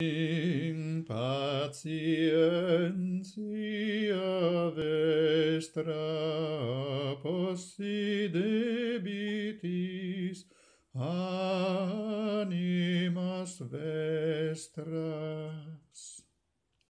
in patientia vestra possidebitis animas vestras